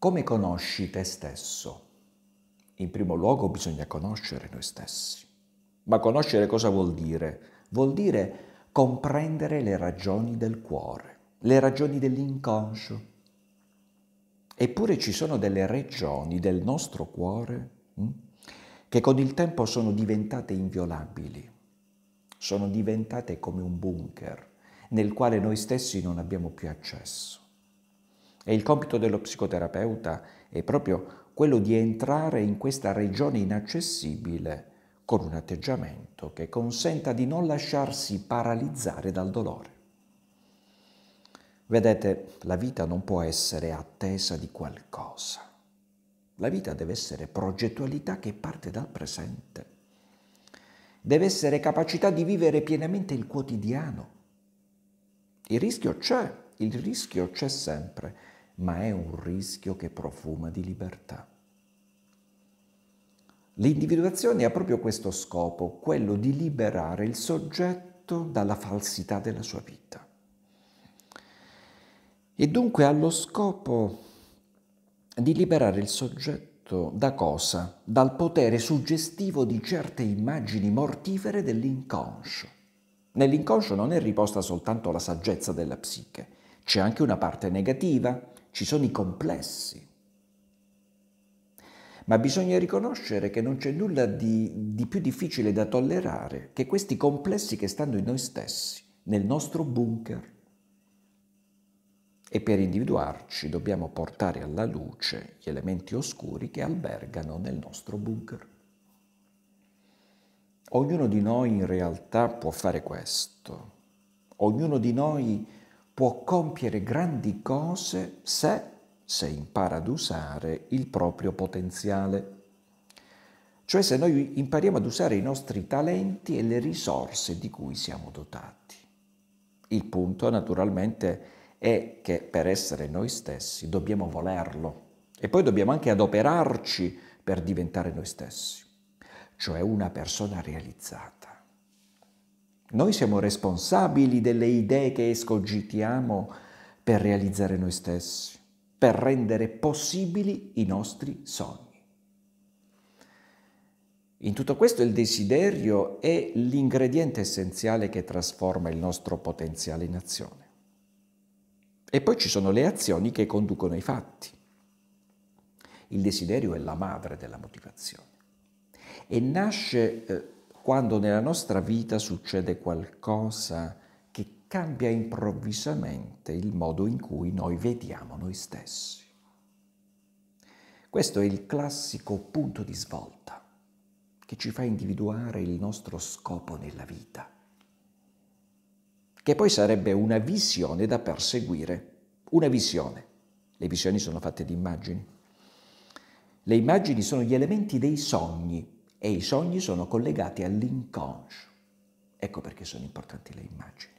Come conosci te stesso? In primo luogo bisogna conoscere noi stessi. Ma conoscere cosa vuol dire? Vuol dire comprendere le ragioni del cuore, le ragioni dell'inconscio. Eppure ci sono delle regioni del nostro cuore hm, che con il tempo sono diventate inviolabili, sono diventate come un bunker nel quale noi stessi non abbiamo più accesso. E il compito dello psicoterapeuta è proprio quello di entrare in questa regione inaccessibile con un atteggiamento che consenta di non lasciarsi paralizzare dal dolore. Vedete, la vita non può essere attesa di qualcosa. La vita deve essere progettualità che parte dal presente. Deve essere capacità di vivere pienamente il quotidiano. Il rischio c'è, il rischio c'è sempre ma è un rischio che profuma di libertà. L'individuazione ha proprio questo scopo, quello di liberare il soggetto dalla falsità della sua vita. E dunque ha lo scopo di liberare il soggetto da cosa? Dal potere suggestivo di certe immagini mortifere dell'inconscio. Nell'inconscio non è riposta soltanto la saggezza della psiche, c'è anche una parte negativa, ci sono i complessi. Ma bisogna riconoscere che non c'è nulla di, di più difficile da tollerare che questi complessi che stanno in noi stessi, nel nostro bunker. E per individuarci dobbiamo portare alla luce gli elementi oscuri che albergano nel nostro bunker. Ognuno di noi in realtà può fare questo. Ognuno di noi può compiere grandi cose se, se impara ad usare il proprio potenziale. Cioè se noi impariamo ad usare i nostri talenti e le risorse di cui siamo dotati. Il punto naturalmente è che per essere noi stessi dobbiamo volerlo e poi dobbiamo anche adoperarci per diventare noi stessi, cioè una persona realizzata. Noi siamo responsabili delle idee che escogitiamo per realizzare noi stessi, per rendere possibili i nostri sogni. In tutto questo il desiderio è l'ingrediente essenziale che trasforma il nostro potenziale in azione. E poi ci sono le azioni che conducono ai fatti. Il desiderio è la madre della motivazione e nasce eh, quando nella nostra vita succede qualcosa che cambia improvvisamente il modo in cui noi vediamo noi stessi. Questo è il classico punto di svolta che ci fa individuare il nostro scopo nella vita, che poi sarebbe una visione da perseguire, una visione. Le visioni sono fatte di immagini. Le immagini sono gli elementi dei sogni e i sogni sono collegati all'inconscio. Ecco perché sono importanti le immagini.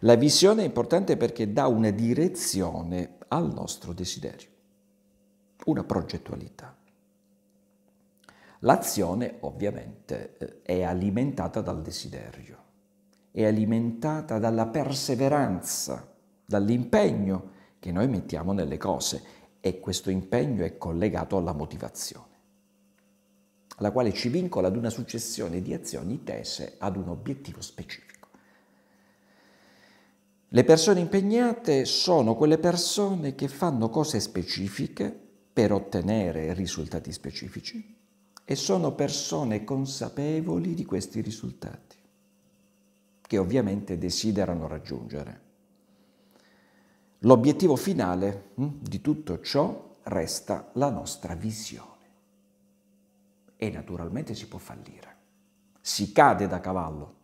La visione è importante perché dà una direzione al nostro desiderio, una progettualità. L'azione ovviamente eh, è alimentata dal desiderio, è alimentata dalla perseveranza, dall'impegno che noi mettiamo nelle cose e questo impegno è collegato alla motivazione la quale ci vincola ad una successione di azioni tese ad un obiettivo specifico. Le persone impegnate sono quelle persone che fanno cose specifiche per ottenere risultati specifici e sono persone consapevoli di questi risultati, che ovviamente desiderano raggiungere. L'obiettivo finale hm, di tutto ciò resta la nostra visione e naturalmente si può fallire. Si cade da cavallo,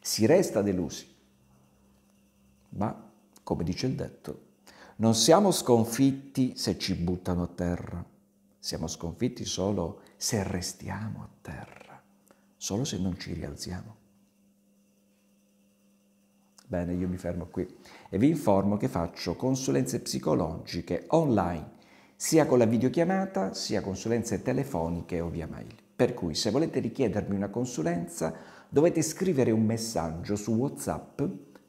si resta delusi, ma come dice il detto, non siamo sconfitti se ci buttano a terra, siamo sconfitti solo se restiamo a terra, solo se non ci rialziamo. Bene, io mi fermo qui e vi informo che faccio consulenze psicologiche online sia con la videochiamata, sia consulenze telefoniche o via mail. Per cui se volete richiedermi una consulenza dovete scrivere un messaggio su WhatsApp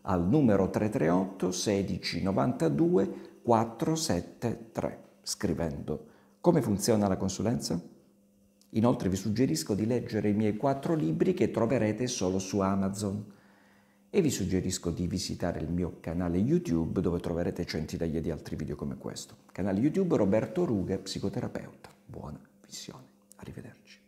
al numero 338 16 92 473 scrivendo come funziona la consulenza? Inoltre vi suggerisco di leggere i miei quattro libri che troverete solo su Amazon e vi suggerisco di visitare il mio canale YouTube dove troverete centinaia di altri video come questo. Canale YouTube Roberto Rughe, psicoterapeuta. Buona visione. Arrivederci.